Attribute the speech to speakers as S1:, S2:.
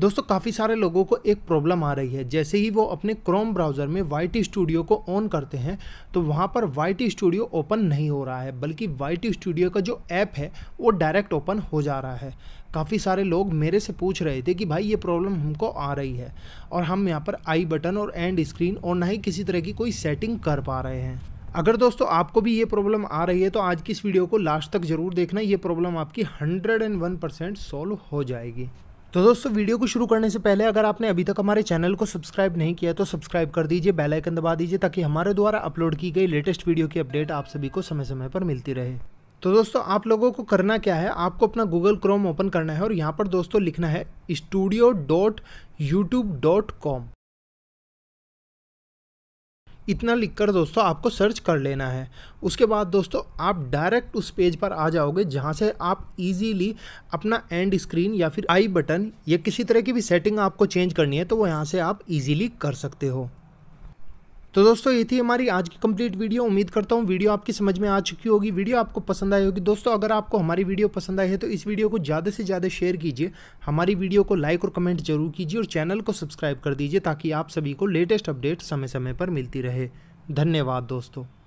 S1: दोस्तों काफ़ी सारे लोगों को एक प्रॉब्लम आ रही है जैसे ही वो अपने क्रोम ब्राउज़र में वाई स्टूडियो को ऑन करते हैं तो वहाँ पर वाई स्टूडियो ओपन नहीं हो रहा है बल्कि वाई स्टूडियो का जो ऐप है वो डायरेक्ट ओपन हो जा रहा है काफ़ी सारे लोग मेरे से पूछ रहे थे कि भाई ये प्रॉब्लम हमको आ रही है और हम यहाँ पर आई बटन और एंड स्क्रीन और ना ही किसी तरह की कोई सेटिंग कर पा रहे हैं अगर दोस्तों आपको भी ये प्रॉब्लम आ रही है तो आज की इस वीडियो को लास्ट तक ज़रूर देखना ये प्रॉब्लम आपकी हंड्रेड परसेंट सॉल्व हो जाएगी तो दोस्तों वीडियो को शुरू करने से पहले अगर आपने अभी तक हमारे चैनल को सब्सक्राइब नहीं किया तो सब्सक्राइब कर दीजिए बेल आइकन दबा दीजिए ताकि हमारे द्वारा अपलोड की गई लेटेस्ट वीडियो की अपडेट आप सभी को समय समय पर मिलती रहे तो दोस्तों आप लोगों को करना क्या है आपको अपना गूगल क्रोम ओपन करना है और यहाँ पर दोस्तों लिखना है studio dot YouTube dot com इतना लिखकर दोस्तों आपको सर्च कर लेना है उसके बाद दोस्तों आप डायरेक्ट उस पेज पर आ जाओगे जहाँ से आप इजीली अपना एंड स्क्रीन या फिर आई बटन या किसी तरह की भी सेटिंग आपको चेंज करनी है तो वो यहाँ से आप इजीली कर सकते हो तो दोस्तों ये थी हमारी आज की कंप्लीट वीडियो उम्मीद करता हूँ वीडियो आपकी समझ में आ चुकी होगी वीडियो आपको पसंद आई होगी दोस्तों अगर आपको हमारी वीडियो पसंद आई है तो इस वीडियो को ज़्यादा से ज़्यादा शेयर कीजिए हमारी वीडियो को लाइक और कमेंट जरूर कीजिए और चैनल को सब्सक्राइब कर दीजिए ताकि आप सभी को लेटेस्ट अपडेट समय समय पर मिलती रहे धन्यवाद दोस्तों